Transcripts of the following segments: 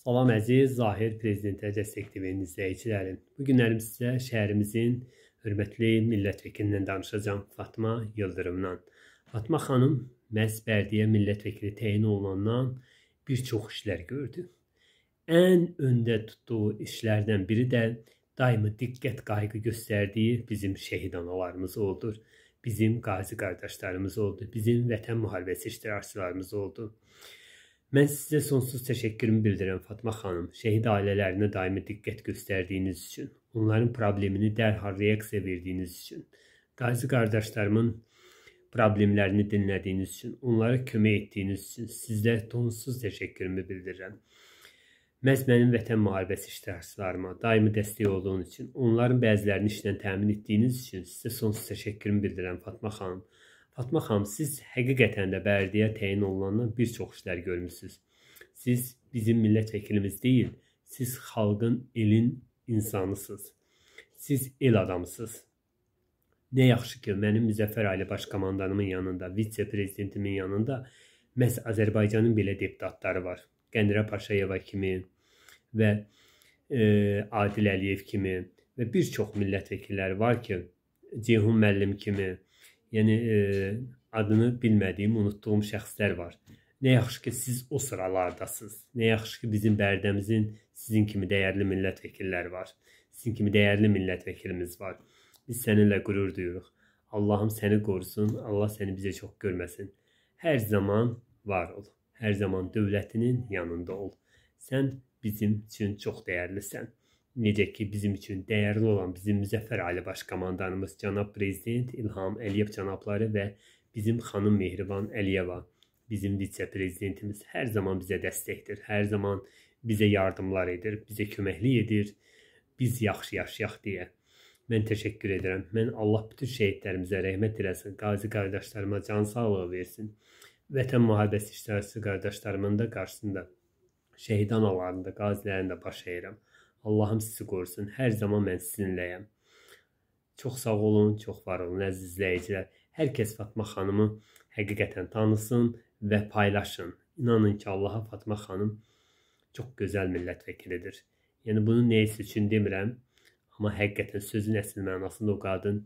Salam əziz Zahir prezidentə dəstək verən izləyicilərim. Bu günlərim sizə şəhərimizin hörmətli millət vəkilindən danışacağam Fatma Yıldırımla. Fatma xanım məhz Bərdiyə millət vəkili təyin olunandan bir çox işlər gördü. Ən öndə tutduğu işlərdən biri də daimi diqqət qayğı göstərdiyi bizim şəhid analarımız oldu. Bizim qazi qardaşlarımız oldu. Bizim vətən müharibəsi iştirakçılarımız oldu. Mən sizə sonsuz təşəkkürümü bildirəm Fatma xanım, şəhid ailələrinə daimi diqqət göstərdiyiniz üçün, onların problemini dərhal reaksiya verdiyiniz üçün, qazi qardaşlarımın problemlərini dinlədiyiniz üçün, onlara kömək etdiyiniz üçün sizə sonsuz təşəkkürümü bildirirəm. Məhz mənim vətən müharibəsi iştirakçılarıma daimi dəstək olduğunuz üçün, onların bəzilərini işlə təmin etdiyiniz üçün sizə sonsuz təşəkkürümü bildirəm Fatma xanım. Fatma xanım, siz həqiqətən də bəldiyə təyin olunandan bir çox işlər görmüsüz. Siz bizim millət vəkilimiz deyil, siz xalqın, elin insanısınız. Siz el adamısınız. Nə yaxşı ki, mənim Müzəffər Ali Baş komandanımın yanında, vitse-prezidentimin yanında məhz Azərbaycanın belə deputatları var. Qəndirə Paşayeva kimi və e, Adil Əliyev kimi və bir çox millət vəkilləri var ki, Ceyhun müəllim kimi, yəni e, adını bilmədiyim, unutduğum şəxslər var. Nə yaxşı ki, siz o sıralardasınız. Nə yaxşı ki, bizim Bərdəmizin sizin kimi dəyərli millət vəkilləri var. Sizin kimi dəyərli millət vəkilimiz var. Biz səninlə qürur duyuruq. Allahım səni qorusun, Allah səni bizə çox görməsin. Hər zaman var ol. Hər zaman dövlətinin yanında ol. Sən bizim üçün çox dəyərlisən. Necə ki, bizim üçün dəyərli olan bizim Müzəffər Ali Baş Komandanımız cənab prezident İlham Əliyev cənabları və bizim xanım Mehriban Əliyeva, bizim vitse-prezidentimiz hər zaman bizə dəstəkdir. Hər zaman bizə yardımlar edir, bizə köməklik edir. Biz yaxşı yaşayaq deyə. Mən təşəkkür edirəm. Mən Allah bütün şəhidlərimizə rəhmət eləsin. Qazi qardaşlarıma can sağlığı versin. Vətən müharibəsi iştirakçısı qardaşlarımın da qarşısında şəhid analarında, qazilərin də baş əyirəm. Allahım sizi qorusun. Hər zaman mən sizinləyəm. Çox sağ olun, çox var olun əziz izləyicilər. Hər kəs Fatma xanımı həqiqətən tanısın və paylaşın. İnanın ki, Allaha Fatma xanım çox gözəl millət vəkilidir. Yəni bunu nəyisə üçün demirəm, amma həqiqətən sözün əsl mənasında o qadın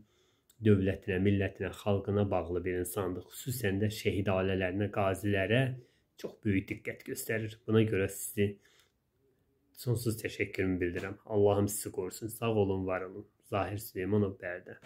dövlətinə, millətinə, xalqına bağlı bir insandır. Xüsusən də şəhid ailələrinə, qazilərə çox böyük diqqət göstərir. Buna görə sizi Sonsuz təşəkkürümü bildirəm. Allahım sizi qorusun. Sağ olun, var olun. Zahir Süleymanov Bərdə.